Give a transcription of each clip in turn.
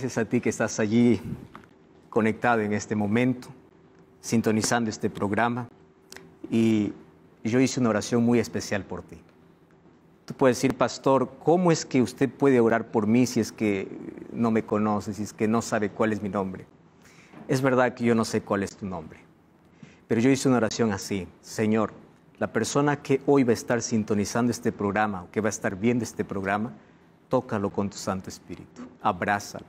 Gracias a ti que estás allí conectado en este momento, sintonizando este programa. Y yo hice una oración muy especial por ti. Tú puedes decir, pastor, ¿cómo es que usted puede orar por mí si es que no me conoce, si es que no sabe cuál es mi nombre? Es verdad que yo no sé cuál es tu nombre, pero yo hice una oración así, Señor, la persona que hoy va a estar sintonizando este programa o que va a estar viendo este programa, tócalo con tu Santo Espíritu, abrázalo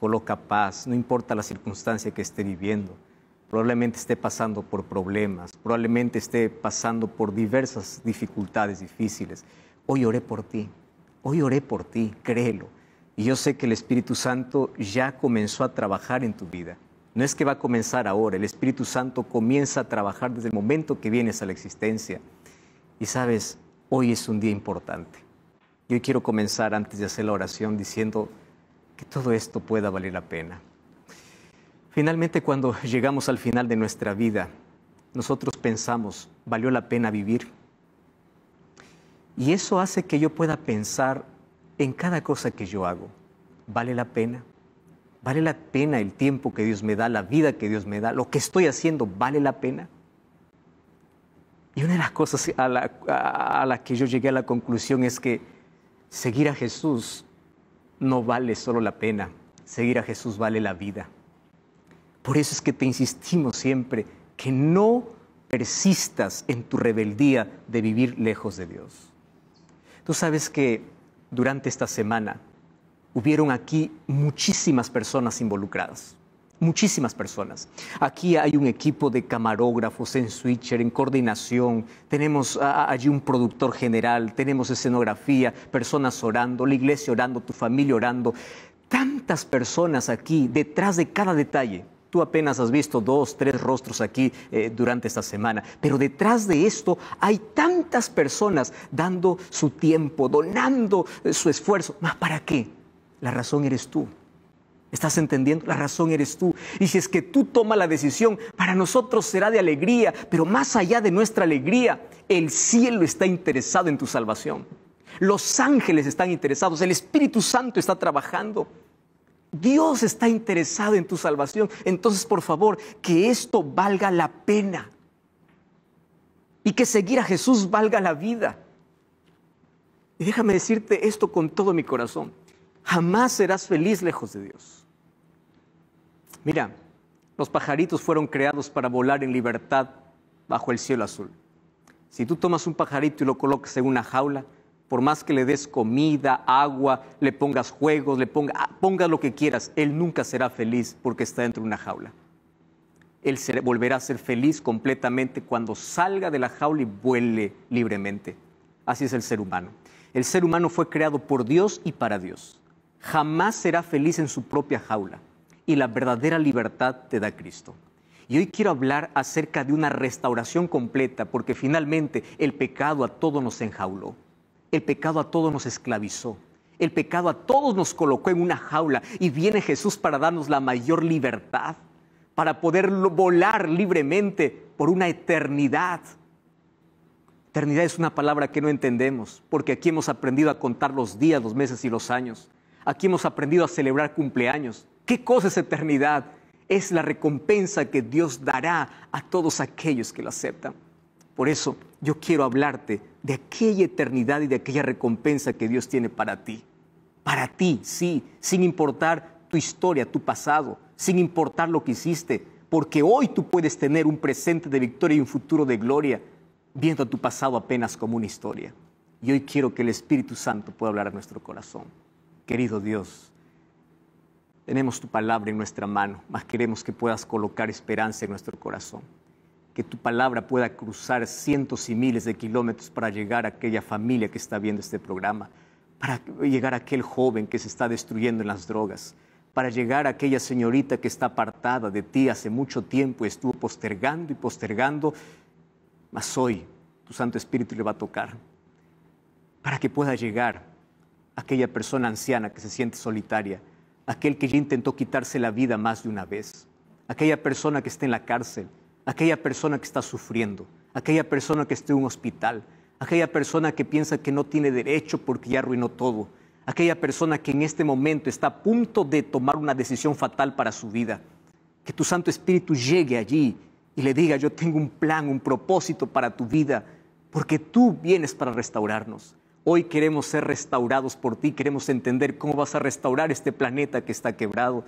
coloca paz, no importa la circunstancia que esté viviendo. Probablemente esté pasando por problemas, probablemente esté pasando por diversas dificultades difíciles. Hoy oré por ti, hoy oré por ti, créelo. Y yo sé que el Espíritu Santo ya comenzó a trabajar en tu vida. No es que va a comenzar ahora, el Espíritu Santo comienza a trabajar desde el momento que vienes a la existencia. Y sabes, hoy es un día importante. Yo quiero comenzar antes de hacer la oración diciendo, que todo esto pueda valer la pena. Finalmente, cuando llegamos al final de nuestra vida, nosotros pensamos, ¿valió la pena vivir? Y eso hace que yo pueda pensar en cada cosa que yo hago. ¿Vale la pena? ¿Vale la pena el tiempo que Dios me da, la vida que Dios me da? ¿Lo que estoy haciendo vale la pena? Y una de las cosas a la, a la que yo llegué a la conclusión es que seguir a Jesús no vale solo la pena, seguir a Jesús vale la vida. Por eso es que te insistimos siempre que no persistas en tu rebeldía de vivir lejos de Dios. Tú sabes que durante esta semana hubieron aquí muchísimas personas involucradas muchísimas personas. Aquí hay un equipo de camarógrafos en switcher, en coordinación, tenemos ah, ah, allí un productor general, tenemos escenografía, personas orando, la iglesia orando, tu familia orando, tantas personas aquí detrás de cada detalle. Tú apenas has visto dos, tres rostros aquí eh, durante esta semana, pero detrás de esto hay tantas personas dando su tiempo, donando eh, su esfuerzo. ¿Más para qué? La razón eres tú. ¿Estás entendiendo? La razón eres tú. Y si es que tú tomas la decisión, para nosotros será de alegría, pero más allá de nuestra alegría, el cielo está interesado en tu salvación. Los ángeles están interesados, el Espíritu Santo está trabajando. Dios está interesado en tu salvación. Entonces, por favor, que esto valga la pena. Y que seguir a Jesús valga la vida. Y déjame decirte esto con todo mi corazón. Jamás serás feliz lejos de Dios. Mira, los pajaritos fueron creados para volar en libertad bajo el cielo azul. Si tú tomas un pajarito y lo colocas en una jaula, por más que le des comida, agua, le pongas juegos, le ponga, ah, lo que quieras, él nunca será feliz porque está dentro de una jaula. Él volverá a ser feliz completamente cuando salga de la jaula y vuele libremente. Así es el ser humano. El ser humano fue creado por Dios y para Dios jamás será feliz en su propia jaula y la verdadera libertad te da Cristo. Y hoy quiero hablar acerca de una restauración completa porque finalmente el pecado a todos nos enjauló, el pecado a todos nos esclavizó. El pecado a todos nos colocó en una jaula y viene Jesús para darnos la mayor libertad, para poder volar libremente por una eternidad. Eternidad es una palabra que no entendemos, porque aquí hemos aprendido a contar los días, los meses y los años. Aquí hemos aprendido a celebrar cumpleaños. ¿Qué cosa es eternidad? Es la recompensa que Dios dará a todos aquellos que lo aceptan. Por eso yo quiero hablarte de aquella eternidad y de aquella recompensa que Dios tiene para ti. Para ti, sí, sin importar tu historia, tu pasado, sin importar lo que hiciste, porque hoy tú puedes tener un presente de victoria y un futuro de gloria, viendo tu pasado apenas como una historia. Y hoy quiero que el Espíritu Santo pueda hablar a nuestro corazón. Querido Dios, tenemos tu palabra en nuestra mano, mas queremos que puedas colocar esperanza en nuestro corazón. Que tu palabra pueda cruzar cientos y miles de kilómetros para llegar a aquella familia que está viendo este programa, para llegar a aquel joven que se está destruyendo en las drogas, para llegar a aquella señorita que está apartada de ti hace mucho tiempo, y estuvo postergando y postergando, mas hoy tu Santo Espíritu le va a tocar, para que pueda llegar aquella persona anciana que se siente solitaria, aquel que ya intentó quitarse la vida más de una vez, aquella persona que está en la cárcel, aquella persona que está sufriendo, aquella persona que está en un hospital, aquella persona que piensa que no tiene derecho porque ya arruinó todo, aquella persona que en este momento está a punto de tomar una decisión fatal para su vida. Que tu Santo Espíritu llegue allí y le diga, yo tengo un plan, un propósito para tu vida, porque tú vienes para restaurarnos. Hoy queremos ser restaurados por ti, queremos entender cómo vas a restaurar este planeta que está quebrado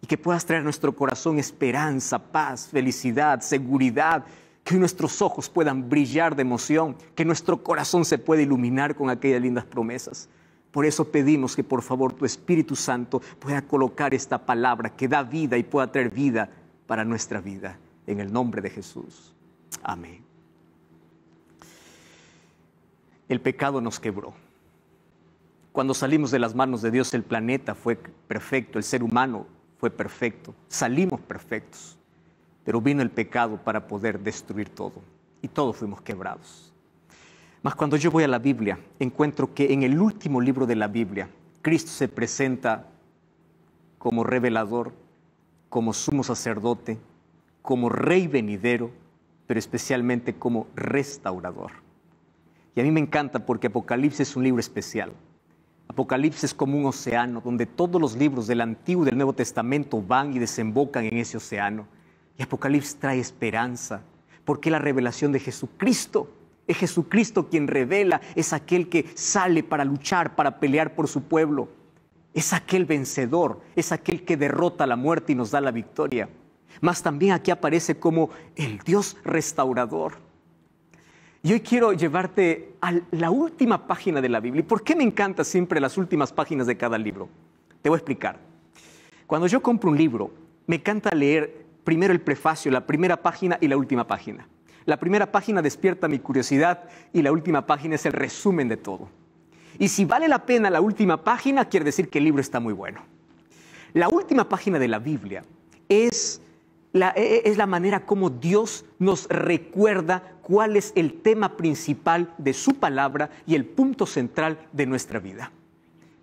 y que puedas traer a nuestro corazón esperanza, paz, felicidad, seguridad, que nuestros ojos puedan brillar de emoción, que nuestro corazón se pueda iluminar con aquellas lindas promesas. Por eso pedimos que por favor tu Espíritu Santo pueda colocar esta palabra que da vida y pueda traer vida para nuestra vida. En el nombre de Jesús. Amén el pecado nos quebró. Cuando salimos de las manos de Dios, el planeta fue perfecto, el ser humano fue perfecto, salimos perfectos, pero vino el pecado para poder destruir todo y todos fuimos quebrados. Mas cuando yo voy a la Biblia, encuentro que en el último libro de la Biblia, Cristo se presenta como revelador, como sumo sacerdote, como rey venidero, pero especialmente como restaurador. Y a mí me encanta porque Apocalipsis es un libro especial. Apocalipsis es como un océano donde todos los libros del Antiguo y del Nuevo Testamento van y desembocan en ese océano. Y Apocalipsis trae esperanza, porque la revelación de Jesucristo es Jesucristo quien revela, es aquel que sale para luchar, para pelear por su pueblo. Es aquel vencedor, es aquel que derrota la muerte y nos da la victoria. Mas también aquí aparece como el Dios restaurador y hoy quiero llevarte a la última página de la Biblia. ¿Por qué me encantan siempre las últimas páginas de cada libro? Te voy a explicar. Cuando yo compro un libro, me encanta leer primero el prefacio, la primera página y la última página. La primera página despierta mi curiosidad y la última página es el resumen de todo. Y si vale la pena la última página, quiere decir que el libro está muy bueno. La última página de la Biblia es e, e, es la manera como Dios nos recuerda cuál es el tema principal de su palabra y el punto central de nuestra vida.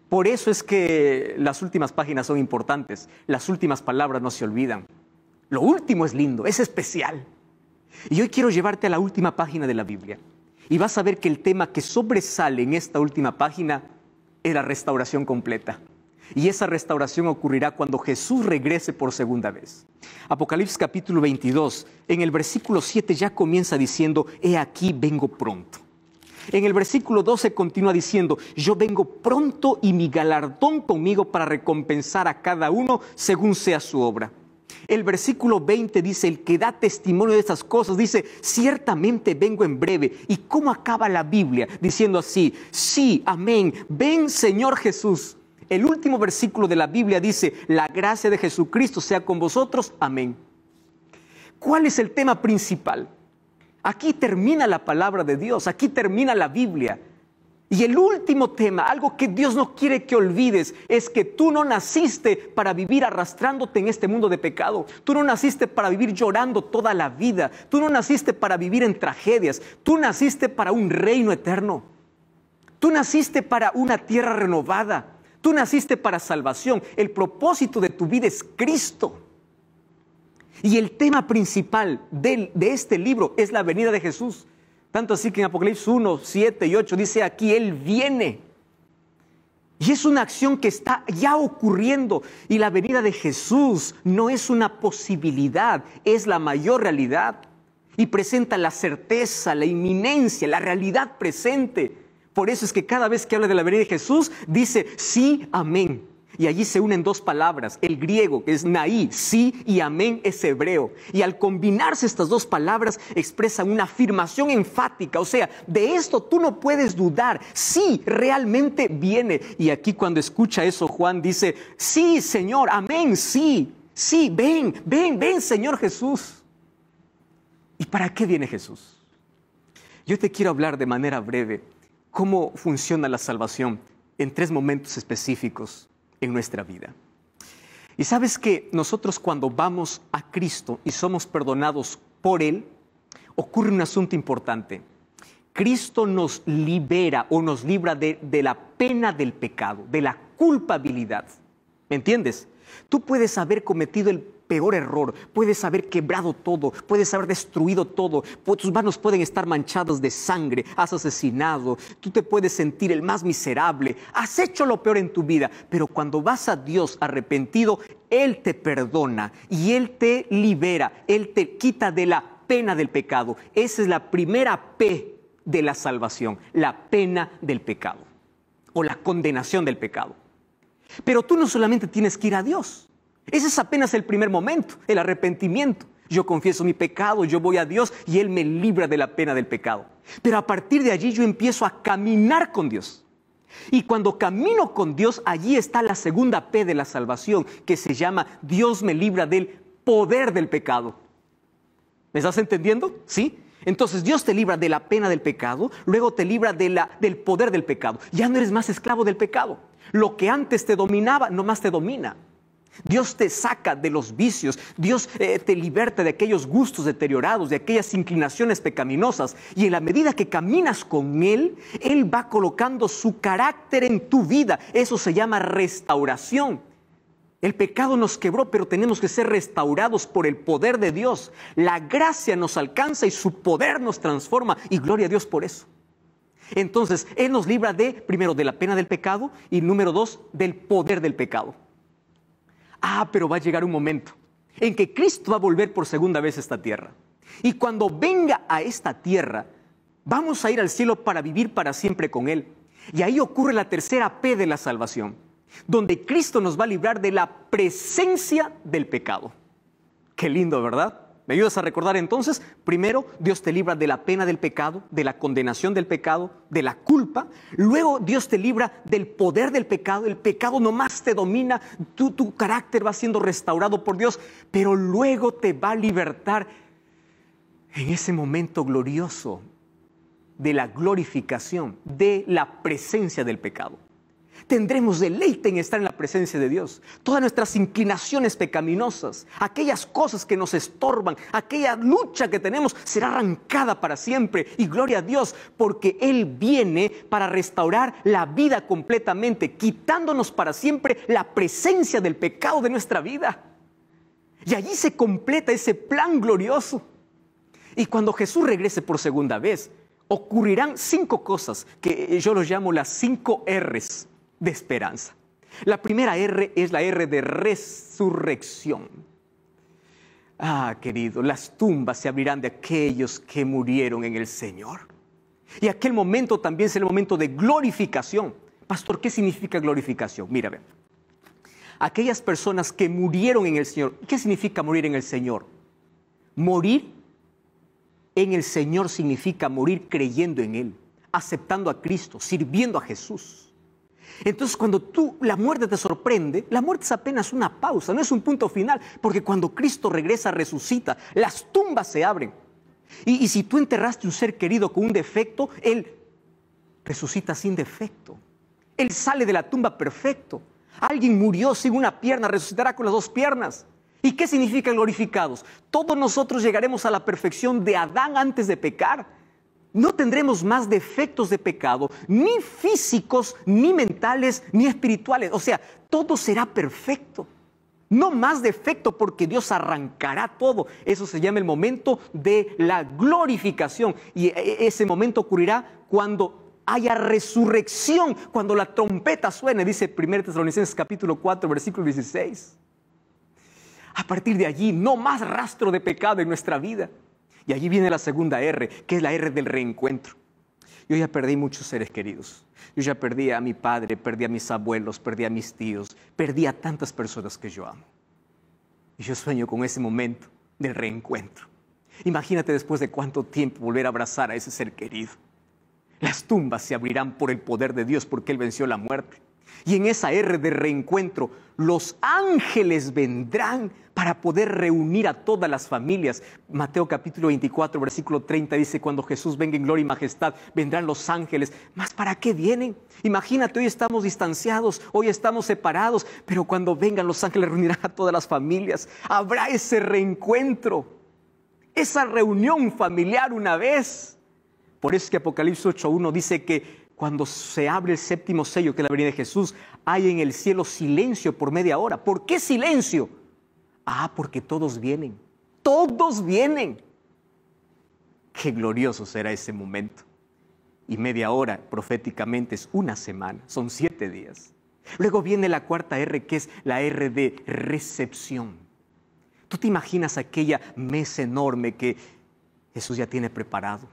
Por eso es que las últimas páginas son importantes, las últimas palabras no se olvidan. Lo último es lindo, es especial. Y hoy quiero llevarte a la última página de la Biblia. Y vas a ver que el tema que sobresale en esta última página es la restauración completa. Y esa restauración ocurrirá cuando Jesús regrese por segunda vez. Apocalipsis capítulo 22, en el versículo 7 ya comienza diciendo, he aquí vengo pronto. En el versículo 12 continúa diciendo, yo vengo pronto y mi galardón conmigo para recompensar a cada uno según sea su obra. El versículo 20 dice, el que da testimonio de estas cosas, dice, ciertamente vengo en breve. ¿Y cómo acaba la Biblia? Diciendo así, sí, amén, ven Señor Jesús. El último versículo de la Biblia dice, la gracia de Jesucristo sea con vosotros, amén. ¿Cuál es el tema principal? Aquí termina la palabra de Dios, aquí termina la Biblia. Y el último tema, algo que Dios no quiere que olvides, es que tú no naciste para vivir arrastrándote en este mundo de pecado. Tú no naciste para vivir llorando toda la vida. Tú no naciste para vivir en tragedias. Tú naciste para un reino eterno. Tú naciste para una tierra renovada. Tú naciste para salvación. El propósito de tu vida es Cristo. Y el tema principal de, este libro es la venida de Jesús. Tanto así que en Apocalipsis 1, 7 y 8 dice aquí, Él viene. Y es una acción que está ya ocurriendo. Y la venida de Jesús no es una posibilidad, es la mayor realidad. Y presenta la certeza, la inminencia, la realidad presente por eso es que cada vez que habla de la venida de Jesús, dice sí, amén. Y allí se unen dos palabras, el griego, que es naí, sí, y amén es hebreo. Y al combinarse estas dos palabras expresa una afirmación enfática, o sea, de esto tú no puedes dudar, sí, realmente viene. Y aquí cuando escucha eso Juan dice, sí, Señor, amén, sí, sí, ven, ven, ven, Señor Jesús. ¿Y para qué viene Jesús? Yo te quiero hablar de manera breve cómo funciona la salvación en tres momentos específicos en nuestra vida. Y sabes que nosotros cuando vamos a Cristo y somos perdonados por Él, ocurre un asunto importante. Cristo nos libera o nos libra de, de la pena del pecado, de la culpabilidad. ¿Me entiendes? Tú puedes haber cometido el peor error. Puedes haber quebrado todo, puedes haber destruido todo, tus manos pueden estar manchadas de sangre, has asesinado, tú te puedes sentir el más miserable, has hecho lo peor en tu vida, pero cuando vas a Dios arrepentido, Él te perdona y Él te libera, Él te quita de la pena del pecado. Esa es la primera P de la salvación, la pena del pecado o la condenación del pecado. Pero tú no solamente tienes que ir a Dios, ese es apenas el primer momento, el arrepentimiento. Yo confieso mi pecado, yo voy a Dios y Él me libra de la pena del pecado. Pero a partir de allí yo empiezo a caminar con Dios. Y cuando camino con Dios, allí está la segunda P de la salvación, que se llama Dios me libra del poder del pecado. ¿Me estás entendiendo? ¿Sí? Entonces Dios te libra de la pena del pecado, luego te libra del poder del pecado. Ya no eres más esclavo del pecado. Lo que antes te dominaba, no más te domina. Dios te saca de los vicios, Dios eh, te liberta de aquellos gustos deteriorados, de aquellas inclinaciones pecaminosas. Y en la medida que caminas con Él, Él va colocando su carácter en tu vida. Eso se llama restauración. El pecado nos quebró, pero tenemos que ser restaurados por el poder de Dios. La gracia nos alcanza y su poder nos transforma. Y gloria a Dios por eso. Entonces, Él nos libra de, primero, de la pena del pecado y número dos, del poder del pecado. Ah, pero va a llegar un momento en que Cristo va a volver por segunda vez a esta tierra. Y cuando venga a esta tierra, vamos a ir al cielo para vivir para siempre con Él. Y ahí ocurre la tercera P de la salvación, donde Cristo nos va a librar de la presencia del pecado. Qué lindo, ¿verdad? ¿Me ayudas a recordar entonces? Primero, Dios te libra de la pena del pecado, de la condenación del pecado, de la culpa. Luego, Dios te libra del poder del pecado. El pecado nomás te domina, tu carácter va siendo restaurado por Dios, pero luego te va a libertar en ese momento glorioso de la glorificación, de la presencia del pecado. Tendremos deleite en estar en la presencia de Dios. Todas nuestras inclinaciones pecaminosas, aquellas cosas que nos estorban, aquella lucha que tenemos será arrancada para siempre. Y gloria a Dios, porque Él viene para restaurar la vida completamente, quitándonos para siempre la presencia del pecado de nuestra vida. Y allí se completa ese plan glorioso. Y cuando Jesús regrese por segunda vez, ocurrirán cinco cosas que yo los llamo las cinco R's de esperanza. La primera R es la R de resurrección. Ah, querido, las tumbas se abrirán de aquellos que murieron en el Señor. Y aquel momento también es el momento de glorificación. Pastor, ¿qué significa glorificación? Mira, Aquellas personas que murieron en el Señor, ¿qué significa morir en el Señor? Morir en el Señor significa morir creyendo en Él, aceptando a Cristo, sirviendo a Jesús. Entonces, cuando tú, la muerte te sorprende, la muerte es apenas una pausa, no es un punto final, porque cuando Cristo regresa, resucita, las tumbas se abren. Y, si tú enterraste un ser querido con un defecto, Él resucita sin defecto. Él sale de la tumba perfecto. Alguien murió sin una pierna, resucitará con las dos piernas. ¿Y qué significa glorificados? Todos nosotros llegaremos a la perfección de Adán antes de pecar no tendremos más defectos de pecado, ni físicos, ni mentales, ni espirituales. O sea, todo será perfecto. No más defecto porque Dios arrancará todo. Eso se llama el momento de la glorificación. Y e, e, ese momento ocurrirá cuando haya resurrección, cuando la trompeta suene, dice 1 Tesalonicenses capítulo 4, versículo 16. A partir de allí, no más rastro de pecado en nuestra vida. Y allí viene la segunda R, que es la R del reencuentro. Yo ya perdí muchos seres queridos. Yo ya perdí a mi padre, perdí a mis abuelos, perdí a mis tíos, perdí a tantas personas que yo amo. Y yo sueño con ese momento del reencuentro. Imagínate después de cuánto tiempo volver a abrazar a ese ser querido. Las tumbas se abrirán por el poder de Dios porque Él venció la muerte. Y en esa R de reencuentro, los ángeles vendrán para poder reunir a todas las familias. Mateo capítulo 24, versículo 30 dice, cuando Jesús venga en gloria y majestad, vendrán los ángeles. ¿Más para qué vienen? Imagínate, hoy estamos distanciados, hoy estamos separados, pero cuando vengan los ángeles reunirán a todas las familias. Habrá ese reencuentro, esa reunión familiar una vez. Por eso que Apocalipsis 8.1 dice que cuando se abre el séptimo sello, que es la venida de Jesús, hay en el cielo silencio por media hora. ¿Por qué silencio? Ah, porque todos vienen. Todos vienen. Qué glorioso será ese momento. Y media hora proféticamente es una semana, son siete días. Luego viene la cuarta R, que es la R de recepción. ¿Tú te imaginas aquella mesa enorme que Jesús ya tiene preparado?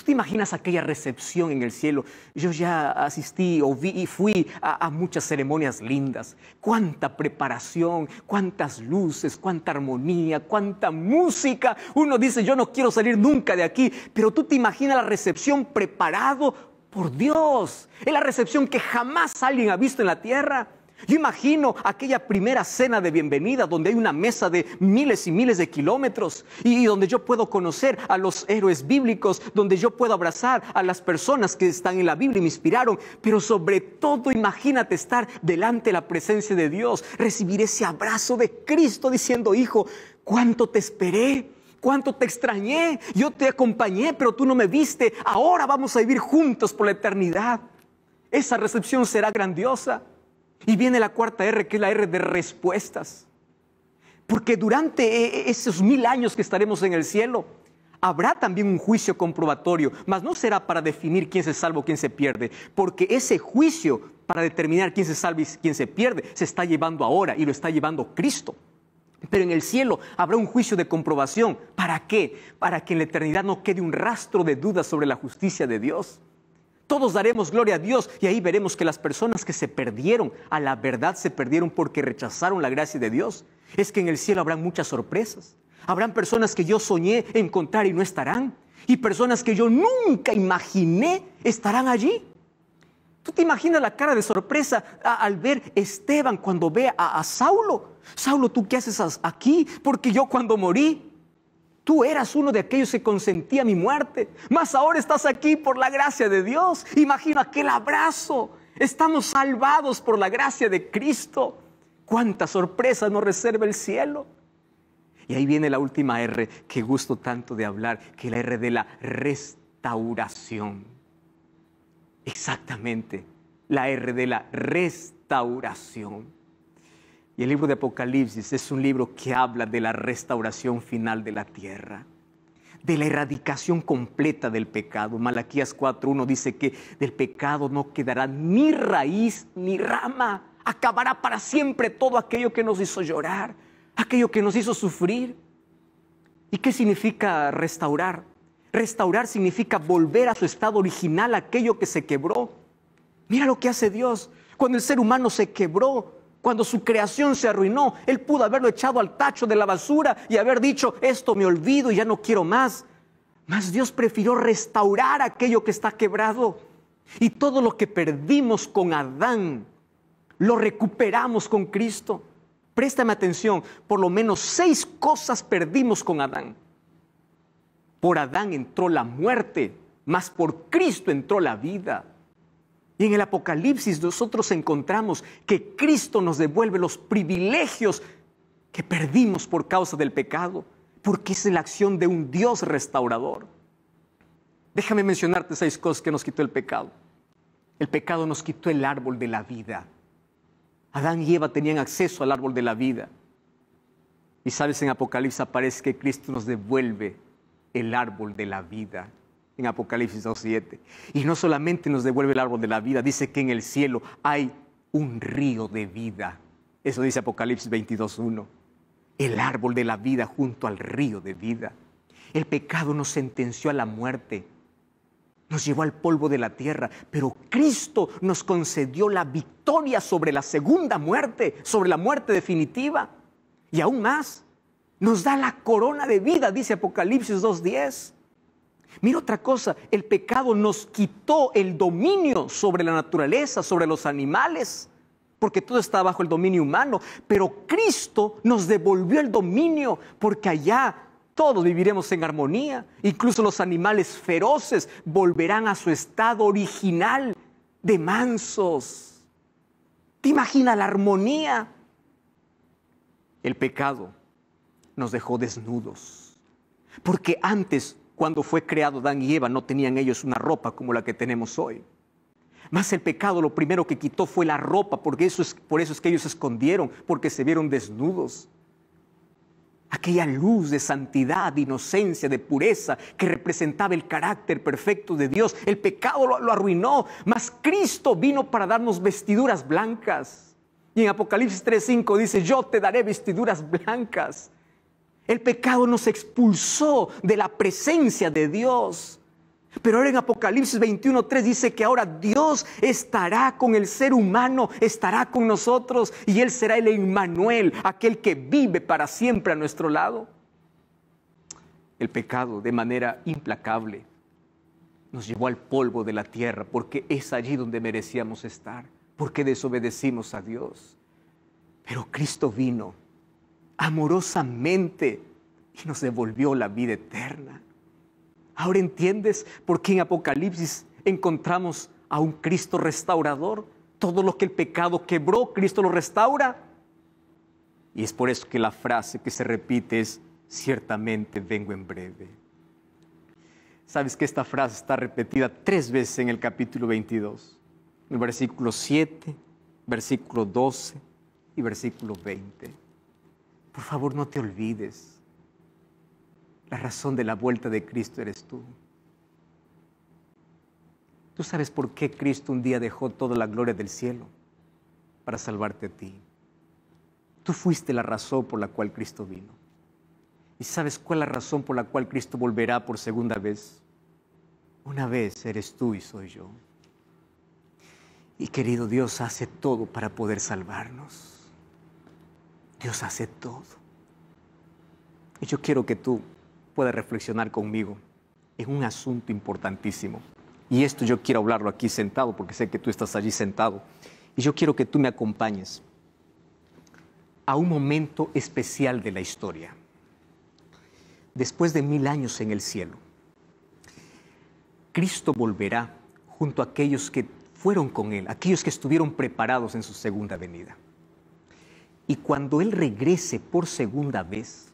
¿Tú te imaginas aquella recepción en el cielo? Yo ya asistí o vi y fui a, a muchas ceremonias lindas. Cuánta preparación, cuántas luces, cuánta armonía, cuánta música. Uno dice, yo no quiero salir nunca de aquí, pero tú te imaginas la recepción preparado por Dios. Es la recepción que jamás alguien ha visto en la tierra. Yo imagino aquella primera cena de bienvenida donde hay una mesa de miles y miles de kilómetros y donde yo puedo conocer a los héroes bíblicos, donde yo puedo abrazar a las personas que están en la Biblia y me inspiraron. Pero sobre todo imagínate estar delante de la presencia de Dios, recibir ese abrazo de Cristo diciendo, hijo, ¿cuánto te esperé? cuánto te extrañé, yo te acompañé, pero tú no me viste, ahora vamos a vivir juntos por la eternidad. Esa recepción será grandiosa. Y viene la cuarta R, que es la R de respuestas. Porque durante e, e, esos mil años que estaremos en el cielo, habrá también un juicio comprobatorio, mas no será para definir quién se salva o quién se pierde, porque ese juicio para determinar quién se salva y quién se pierde se está llevando ahora y lo está llevando Cristo. Pero en el cielo habrá un juicio de comprobación. ¿Para qué? Para que en la eternidad no quede un rastro de duda sobre la justicia de Dios todos daremos gloria a Dios y ahí veremos que las personas que se perdieron a la verdad se perdieron porque rechazaron la gracia de Dios. Es que en el cielo habrán muchas sorpresas. Habrán personas que yo soñé encontrar y no estarán. Y personas que yo nunca imaginé estarán allí. ¿Tú te imaginas la cara de sorpresa al ver Esteban cuando ve a, a Saulo? Saulo, ¿tú qué haces aquí? Porque yo cuando morí Tú eras uno de aquellos que consentía mi muerte, mas ahora estás aquí por la gracia de Dios. Imagina aquel abrazo. Estamos salvados por la gracia de Cristo. Cuánta sorpresa nos reserva el cielo. Y ahí viene la última R que gusto tanto de hablar, que es la R de la restauración. Exactamente, la R de la restauración. Y el libro de Apocalipsis es un libro que habla de la restauración final de la tierra, de la erradicación completa del pecado. Malaquías 4.1 dice que del pecado no quedará ni raíz ni rama. Acabará para siempre todo aquello que nos hizo llorar, aquello que nos hizo sufrir. ¿Y qué significa restaurar? Restaurar significa volver a su estado original aquello que se quebró. Mira lo que hace Dios. Cuando el ser humano se quebró, cuando su creación se arruinó, él pudo haberlo echado al tacho de la basura y haber dicho, esto me olvido y ya no quiero más. Mas Dios prefirió restaurar aquello que está quebrado. Y todo lo que perdimos con Adán, lo recuperamos con Cristo. Préstame atención, por lo menos seis cosas perdimos con Adán. Por Adán entró la muerte, mas por Cristo entró la vida. Y en el Apocalipsis nosotros encontramos que Cristo nos devuelve los privilegios que perdimos por causa del pecado, porque es la acción de un Dios restaurador. Déjame mencionarte seis cosas que nos quitó el pecado. El pecado nos quitó el árbol de la vida. Adán y Eva tenían acceso al árbol de la vida. Y sabes, en Apocalipsis aparece que Cristo nos devuelve el árbol de la vida en Apocalipsis 2.7. Y no solamente nos devuelve el árbol de la vida, dice que en el cielo hay un río de vida. Eso dice Apocalipsis 22.1. El árbol de la vida junto al río de vida. El pecado nos sentenció a la muerte. Nos llevó al polvo de la tierra, pero Cristo nos concedió la victoria sobre la segunda muerte, sobre la muerte definitiva. Y aún más, nos da la corona de vida, dice Apocalipsis 2.10. Mira otra cosa, el pecado nos quitó el dominio sobre la naturaleza, sobre los animales, porque todo está bajo el dominio humano, pero Cristo nos devolvió el dominio porque allá todos viviremos en armonía, incluso los animales feroces volverán a su estado original de mansos. ¿Te imaginas la armonía? El pecado nos dejó desnudos, porque antes cuando fue creado Dan y Eva no tenían ellos una ropa como la que tenemos hoy. Más el pecado lo primero que quitó fue la ropa, porque eso es, por eso es que ellos se escondieron, porque se vieron desnudos. Aquella luz de santidad, de inocencia, de pureza que representaba el carácter perfecto de Dios, el pecado lo, lo arruinó, mas Cristo vino para darnos vestiduras blancas. Y en Apocalipsis 3:5 dice, yo te daré vestiduras blancas. El pecado nos expulsó de la presencia de Dios. Pero ahora en Apocalipsis 21.3 dice que ahora Dios estará con el ser humano, estará con nosotros y Él será el Emmanuel, aquel que vive para siempre a nuestro lado. El pecado de manera implacable nos llevó al polvo de la tierra porque es allí donde merecíamos estar, porque desobedecimos a Dios. Pero Cristo vino amorosamente y nos devolvió la vida eterna. Ahora entiendes por qué en Apocalipsis encontramos a un Cristo restaurador. Todo lo que el pecado quebró, Cristo lo restaura. Y es por eso que la frase que se repite es, ciertamente vengo en breve. Sabes que esta frase está repetida tres veces en el capítulo 22, en el versículo 7, versículo 12 y versículo 20. Por favor, no te olvides. La razón de la vuelta de Cristo eres tú. Tú sabes por qué Cristo un día dejó toda la gloria del cielo para salvarte a ti. Tú fuiste la razón por la cual Cristo vino. ¿Y sabes cuál es la razón por la cual Cristo volverá por segunda vez? Una vez eres tú y soy yo. Y querido Dios hace todo para poder salvarnos. Dios hace todo. Y yo quiero que tú puedas reflexionar conmigo en un asunto importantísimo. Y esto yo quiero hablarlo aquí sentado, porque sé que tú estás allí sentado. Y yo quiero que tú me acompañes a un momento especial de la historia. Después de mil años en el cielo, Cristo volverá junto a aquellos que fueron con Él, aquellos que estuvieron preparados en su segunda venida. Y cuando Él regrese por segunda vez,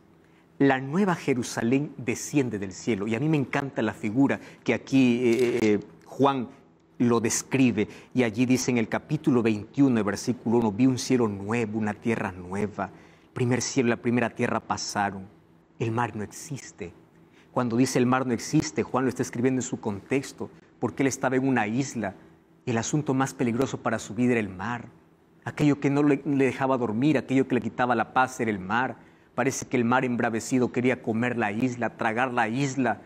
la nueva Jerusalén desciende del cielo. Y a mí me encanta la figura que aquí eh, eh, eh, Juan lo describe. Y allí dice en el capítulo 21, versículo 1, vi un cielo nuevo, una tierra nueva. primer cielo y la primera tierra pasaron. El mar no existe. Cuando dice el mar no existe, Juan lo está escribiendo en su contexto, porque él estaba en una isla. El asunto más peligroso para su vida era el mar aquello que no le, dejaba dormir, aquello que le quitaba la paz era el mar. Parece que el mar embravecido quería comer la isla, tragar la isla.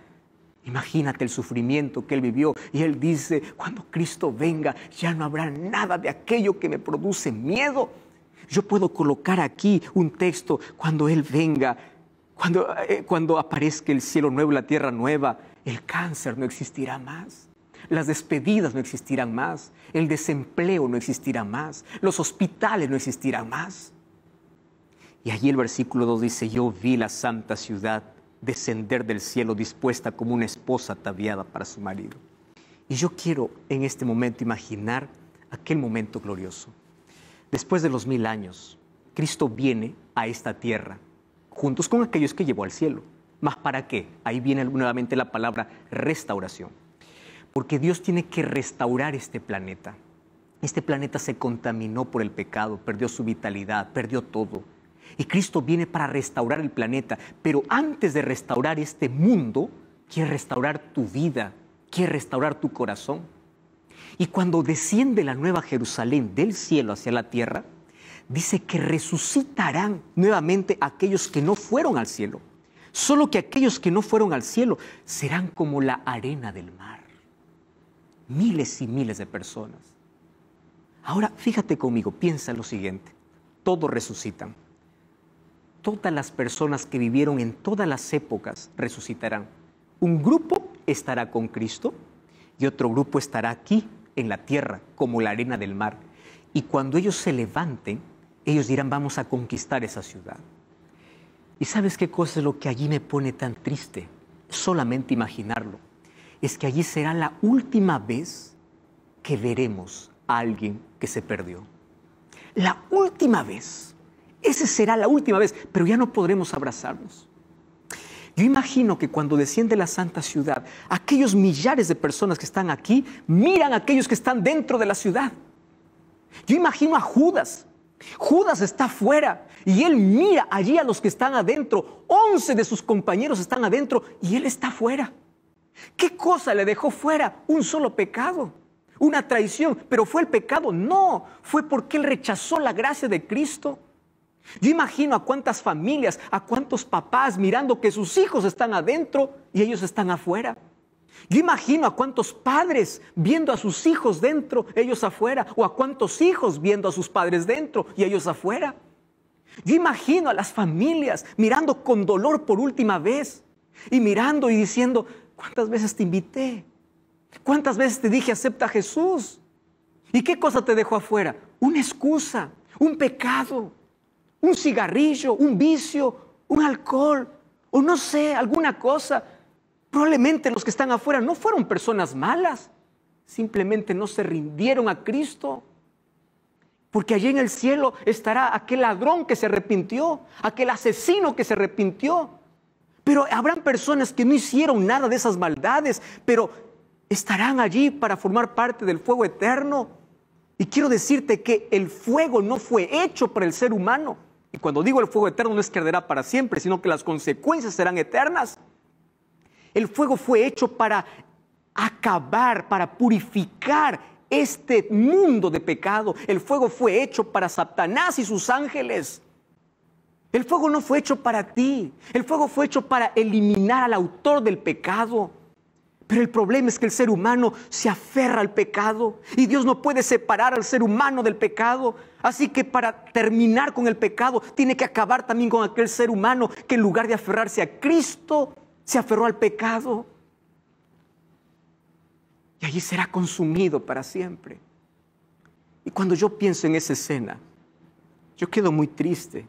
Imagínate el sufrimiento que él vivió. Y él dice, cuando Cristo venga, ya no habrá nada de aquello que me produce miedo. Yo puedo colocar aquí un texto, cuando Él venga, cuando, eh, cuando aparezca el cielo nuevo, la tierra nueva, el cáncer no existirá más. Las despedidas no existirán más, el desempleo no existirá más, los hospitales no existirán más. Y allí el versículo 2 dice, yo vi la santa ciudad descender del cielo dispuesta como una esposa ataviada para su marido. Y yo quiero en este momento imaginar aquel momento glorioso. Después de los mil años, Cristo viene a esta tierra, juntos con aquellos que llevó al cielo. ¿Más para qué? Ahí viene nuevamente la palabra restauración porque Dios tiene que restaurar este planeta. Este planeta se contaminó por el pecado, perdió su vitalidad, perdió todo. Y Cristo viene para restaurar el planeta, pero antes de restaurar este mundo, quiere restaurar tu vida, quiere restaurar tu corazón. Y cuando desciende la nueva Jerusalén del cielo hacia la tierra, dice que resucitarán nuevamente aquellos que no fueron al cielo. Solo que aquellos que no fueron al cielo serán como la arena del mar miles y miles de personas. Ahora fíjate conmigo, piensa lo siguiente, todos resucitan. Todas las personas que vivieron en todas las épocas resucitarán. Un grupo estará con Cristo y otro grupo estará aquí en la tierra como la arena del mar. Y cuando ellos se levanten, ellos dirán, vamos a conquistar esa ciudad. ¿Y sabes qué cosa es lo que allí me pone tan triste? Solamente imaginarlo es que allí será la última vez que veremos a alguien que se perdió. La última vez. Esa será la última vez, pero ya no podremos abrazarnos. Yo imagino que cuando desciende la santa ciudad, aquellos millares de personas que están aquí miran a aquellos que están dentro de la ciudad. Yo imagino a Judas. Judas está afuera y él mira allí a los que están adentro. Once de sus compañeros están adentro y él está afuera. ¿Qué cosa le dejó fuera? Un solo pecado, una traición. Pero fue el pecado, no, fue porque él rechazó la gracia de Cristo. Yo imagino a cuántas familias, a cuántos papás mirando que sus hijos están adentro y ellos están afuera. Yo imagino a cuántos padres viendo a sus hijos dentro, ellos afuera, o a cuántos hijos viendo a sus padres dentro y ellos afuera. Yo imagino a las familias mirando con dolor por última vez y mirando y diciendo, ¿Cuántas veces te invité? ¿Cuántas veces te dije acepta a Jesús? ¿Y qué cosa te dejó afuera? Una excusa, un pecado, un cigarrillo, un vicio, un alcohol, o no sé, alguna cosa. Probablemente los que están afuera no fueron personas malas, simplemente no se rindieron a Cristo. Porque allí en el cielo estará aquel ladrón que se arrepintió, aquel asesino que se arrepintió, pero habrán personas que no hicieron nada de esas maldades, pero estarán allí para formar parte del fuego eterno. Y quiero decirte que el fuego no fue hecho para el ser humano. Y cuando digo el fuego eterno no es que arderá para siempre, sino que las consecuencias serán eternas. El fuego fue hecho para acabar, para purificar este mundo de pecado. El fuego fue hecho para Satanás y sus ángeles. El fuego no fue hecho para ti. El fuego fue hecho para eliminar al autor del pecado. Pero el problema es que el ser humano se aferra al pecado y Dios no puede separar al ser humano del pecado. Así que para terminar con el pecado tiene que acabar también con aquel ser humano que en lugar de aferrarse a Cristo se aferró al pecado. Y allí será consumido para siempre. Y cuando yo pienso en esa escena, yo quedo muy triste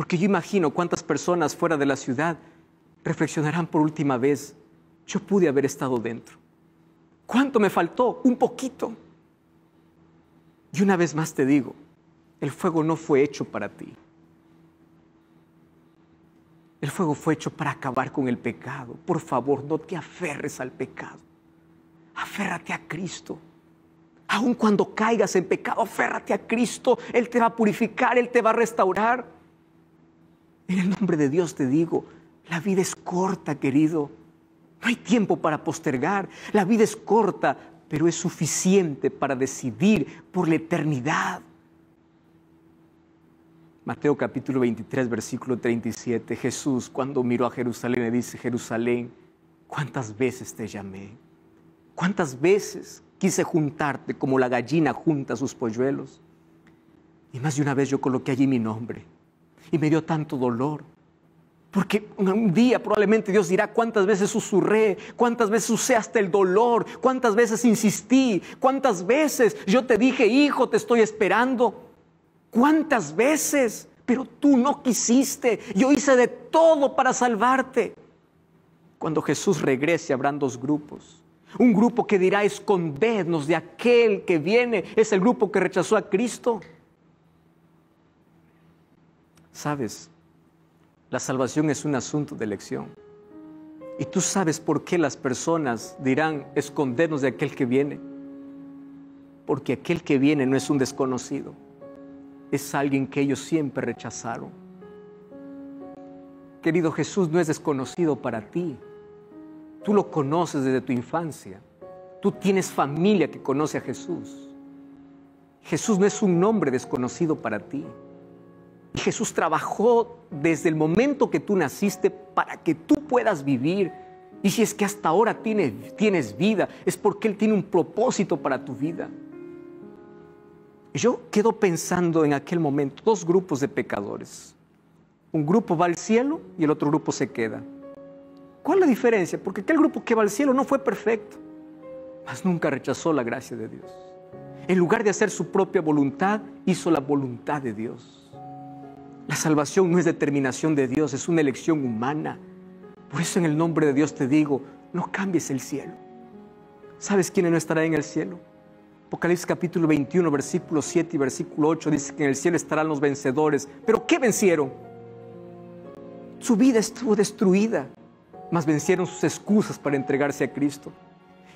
porque yo imagino cuántas personas fuera de la ciudad reflexionarán por última vez, yo pude haber estado dentro. ¿Cuánto me faltó? Un poquito. Y una vez más te digo, el fuego no fue hecho para ti. El fuego fue hecho para acabar con el pecado. Por favor, no te aferres al pecado. Aférrate a Cristo. Aun cuando caigas en pecado, aférrate a Cristo. Él te va a purificar, Él te va a restaurar. En el nombre de Dios te digo, la vida es corta, querido. No hay tiempo para postergar. La vida es corta, pero es suficiente para decidir por la eternidad. Mateo capítulo 23, versículo 37. Jesús cuando miró a Jerusalén le dice, Jerusalén, ¿cuántas veces te llamé? ¿Cuántas veces quise juntarte como la gallina junta sus polluelos? Y más de una vez yo coloqué allí mi nombre y me dio tanto dolor. Porque un día probablemente Dios dirá cuántas veces susurré, cuántas veces usé hasta el dolor, cuántas veces insistí, cuántas veces yo te dije, hijo, te estoy esperando, cuántas veces, pero tú no quisiste, yo hice de todo para salvarte. Cuando Jesús regrese habrán dos grupos. Un grupo que dirá, escondednos de aquel que viene, es el grupo que rechazó a Cristo. Sabes, la salvación es un asunto de elección. Y tú sabes por qué las personas dirán, escondernos de aquel que viene. Porque aquel que viene no es un desconocido, es alguien que ellos siempre rechazaron. Querido Jesús, no es desconocido para ti. Tú lo conoces desde tu infancia. Tú tienes familia que conoce a Jesús. Jesús no es un nombre desconocido para ti. Jesús trabajó desde el momento que tú naciste para que tú puedas vivir. Y si es que hasta ahora tienes, vida, es porque Él tiene un propósito para tu vida. Yo quedo pensando en aquel momento dos grupos de pecadores. Un grupo va al cielo y el otro grupo se queda. ¿Cuál es la diferencia? Porque aquel grupo que va al cielo no fue perfecto, mas nunca rechazó la gracia de Dios. En lugar de hacer su propia voluntad, hizo la voluntad de Dios. La salvación no es determinación de Dios, es una elección humana. Por eso en el nombre de Dios te digo, no cambies el cielo. ¿Sabes quién no estará en el cielo? Apocalipsis capítulo 21, versículo 7 y versículo 8 dice que en el cielo estarán los vencedores. ¿Pero qué vencieron? Su vida estuvo destruida, mas vencieron sus excusas para entregarse a Cristo.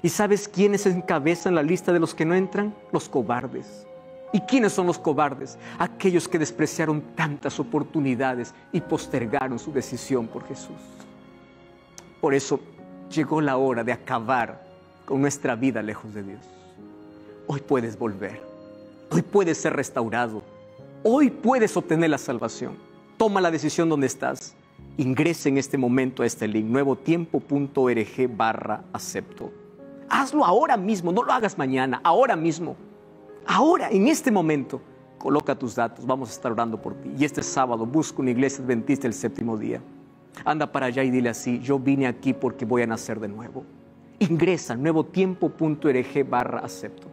¿Y sabes quiénes encabezan la lista de los que no entran? Los cobardes. ¿Y quiénes son los cobardes? Aquellos que despreciaron tantas oportunidades y postergaron su decisión por Jesús. Por eso llegó la hora de acabar con nuestra vida lejos de Dios. Hoy puedes volver. Hoy puedes ser restaurado. Hoy puedes obtener la salvación. Toma la decisión donde estás. Ingrese en este momento a este link nuevotiempo.org barra acepto. Hazlo ahora mismo, no lo hagas mañana, ahora mismo. Ahora, en este momento, coloca tus datos, vamos a estar orando por ti. Y este sábado busca una iglesia adventista el séptimo día. Anda para allá y dile así, yo vine aquí porque voy a nacer de nuevo. Ingresa nuevo nuevotiempo.org e barra acepto.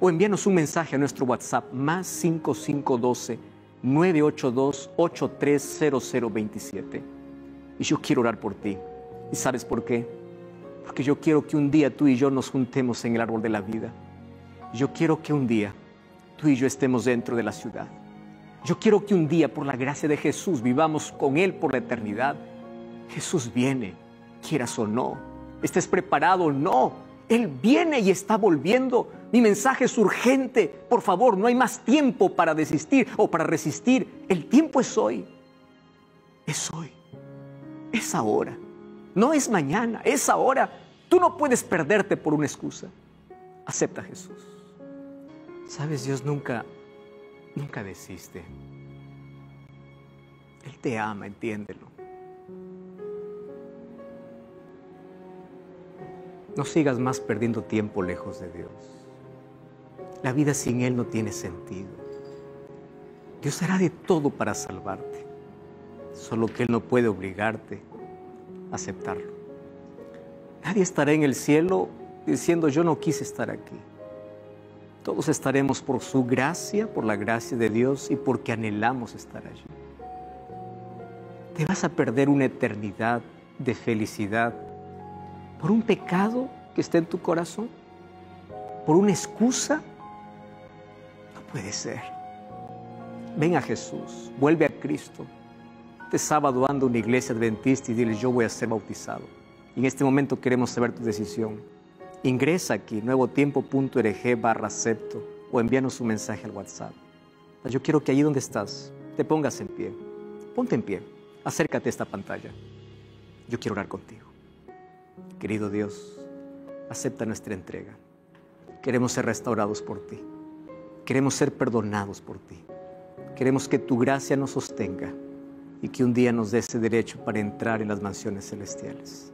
O envíanos un mensaje a nuestro WhatsApp más 5512 982 830027. Y yo quiero orar por ti. ¿Y sabes por qué? Porque yo quiero que un día tú y yo nos juntemos en el árbol de la vida yo quiero que un día tú y yo estemos dentro de la ciudad. Yo quiero que un día, por la gracia de Jesús, vivamos con Él por la eternidad. Jesús viene, quieras o no, estés preparado o no. Él viene y está volviendo. Mi mensaje es urgente. Por favor, no hay más tiempo para desistir o para resistir. El tiempo es hoy. Es hoy. Es ahora. No es mañana, es ahora. Tú no puedes perderte por una excusa. Acepta a Jesús. Sabes, Dios nunca, nunca desiste. Él te ama, entiéndelo. No sigas más perdiendo tiempo lejos de Dios. La vida sin Él no tiene sentido. Dios hará de todo para salvarte, solo que Él no puede obligarte a aceptarlo. Nadie estará en el cielo diciendo yo no quise estar aquí. Todos estaremos por su gracia, por la gracia de Dios y porque anhelamos estar allí. Te vas a perder una eternidad de felicidad por un pecado que está en tu corazón, por una excusa. No puede ser. Ven a Jesús, vuelve a Cristo. Este sábado anda una iglesia adventista y dile, yo voy a ser bautizado. Y en este momento queremos saber tu decisión. Ingresa aquí, nuevotiempo.org e barra acepto o envíanos un mensaje al WhatsApp. Yo quiero que allí donde estás te pongas en pie. Ponte en pie. Acércate a esta pantalla. Yo quiero orar contigo. Querido Dios, acepta nuestra entrega. Queremos ser restaurados por ti. Queremos ser perdonados por ti. Queremos que tu gracia nos sostenga y que un día nos dé ese derecho para entrar en las mansiones celestiales.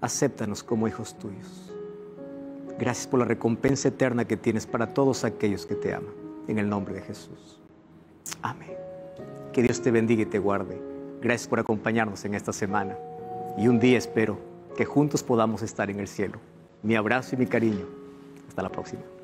Acéptanos como hijos tuyos. Gracias por la recompensa eterna que tienes para todos aquellos que te aman. En el nombre de Jesús. Amén. Que Dios te bendiga y te guarde. Gracias por acompañarnos en esta semana. Y un día espero que juntos podamos estar en el cielo. Mi abrazo y mi cariño. Hasta la próxima.